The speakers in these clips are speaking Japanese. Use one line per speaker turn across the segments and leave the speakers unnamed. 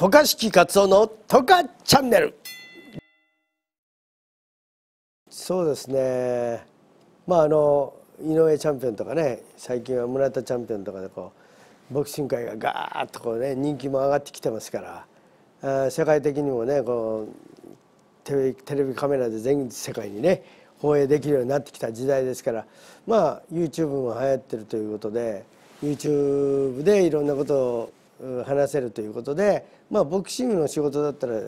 渡嘉敷勝夫の渡嘉チャンネルそうですねまああの井上チャンピオンとかね最近は村田チャンピオンとかでこうボクシング界がガーッとこうね人気も上がってきてますから世界的にもねこうテレビテレビカメラで全世界にね放映できるようになってきた時代ですからまあ YouTube も流行ってるということで YouTube でいろんなことを話せるということで、まあ、ボクシングの仕事だったら、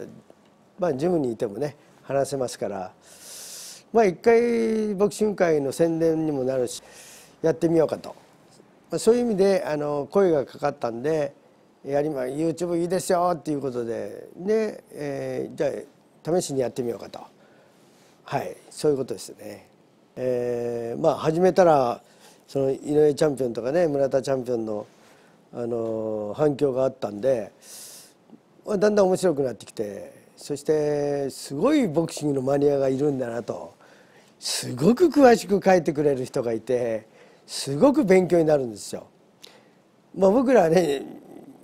まあ、ジムにいてもね話せますから、まあ、一回ボクシング界の宣伝にもなるしやってみようかと、まあ、そういう意味であの声がかかったんで「やりま YouTube いいですよ」っていうことでで、えー、じゃあ試しにやってみようかと、はいそういうことですね。えー、まあ始めたらその井上チャンピオンとかね村田チャンピオンのあの反響があったんでだんだん面白くなってきてそしてすごいボクシングのマニアがいるんだなとすごく詳しく書いてくれる人がいてすごく勉強になるんですよ。まあ、僕らね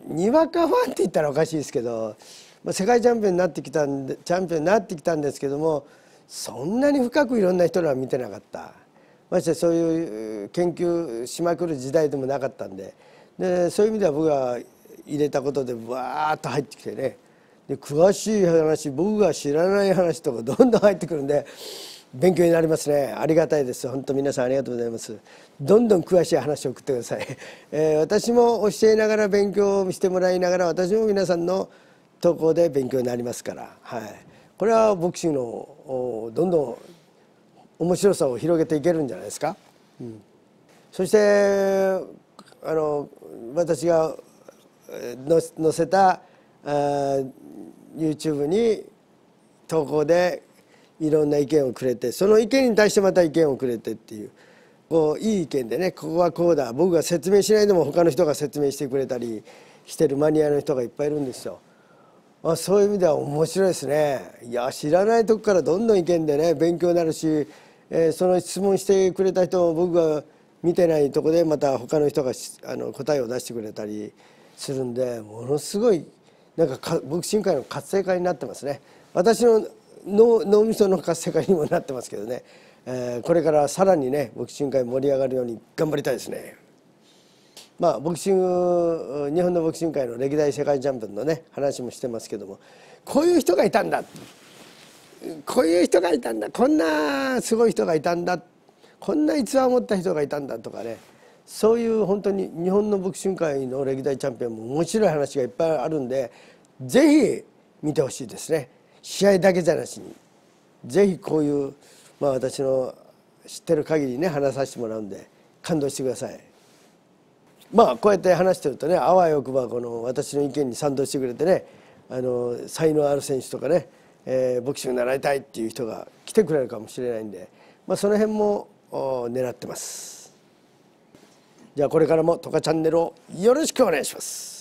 にわかファンって言ったらおかしいですけど、まあ、世界チャンピオンになってきたんでチャンピオンになってきたんですけどもそんなに深くいろんな人らは見てなかったましてそういう研究しまくる時代でもなかったんででそういう意味では僕が入れたことでわーっと入ってきてねで詳しい話僕が知らない話とかどんどん入ってくるんで勉強になりますねありがたいです本当皆さんありがとうございますどんどん詳しい話を送ってください、えー、私も教えながら勉強をしてもらいながら私も皆さんの投稿で勉強になりますからはいこれはボクシングのどんどん面白さを広げていけるんじゃないですか、うん、そしてあの私が載せたあ YouTube に投稿でいろんな意見をくれてその意見に対してまた意見をくれてっていうこういい意見でねここはこうだ僕が説明しないでも他の人が説明してくれたりしてるマニアの人がいっぱいいるんですよ。あそういう意味では面白いですね。いや知らないとこからどんどん意見でね勉強になるし、えー、その質問してくれた人を僕が見てないとこでまた他の人があの答えを出してくれたりするんでものすごいなんかかボクシングの活性化になってますね私の脳脳みその活性化にもなってますけどね、えー、これからさらにね牧師シング盛り上がるように頑張りたいですね。まあ、ボクシング日本のボクシング界の歴代世界チャンピオンのね話もしてますけどもこういう人がいたんだこういう人がいたんだこんなすごい人がいたんだっこんな逸話を持った人がいたんだとかねそういう本当に日本のボクシング界の歴代チャンピオンも面白い話がいっぱいあるんでぜひ見てほしいですね試合だけじゃなしにぜひこういう、まあ、私の知ってる限りね話させてもらうんで感動してください。まあこうやって話してるとねあわよくばこの私の意見に賛同してくれてねあの才能ある選手とかね、えー、ボクシング習いたいっていう人が来てくれるかもしれないんで、まあ、その辺も狙ってますじゃあこれからも「トカチャンネル」をよろしくお願いします